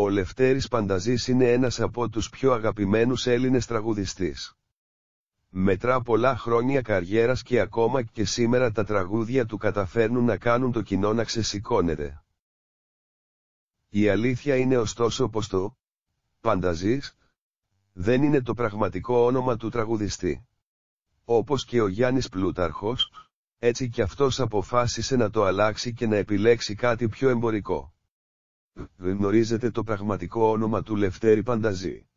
Ο Λευτέρης Πανταζής είναι ένας από τους πιο αγαπημένους Έλληνες τραγουδιστής. Μετρά πολλά χρόνια καριέρας και ακόμα και σήμερα τα τραγούδια του καταφέρνουν να κάνουν το κοινό να ξεσηκώνεται. Η αλήθεια είναι ωστόσο πως το «Πανταζής» δεν είναι το πραγματικό όνομα του τραγουδιστή. Όπως και ο Γιάννης Πλούταρχος, έτσι κι αυτός αποφάσισε να το αλλάξει και να επιλέξει κάτι πιο εμπορικό δεν γνωρίζετε το πραγματικό όνομα του Λευτέρη Πανταζή.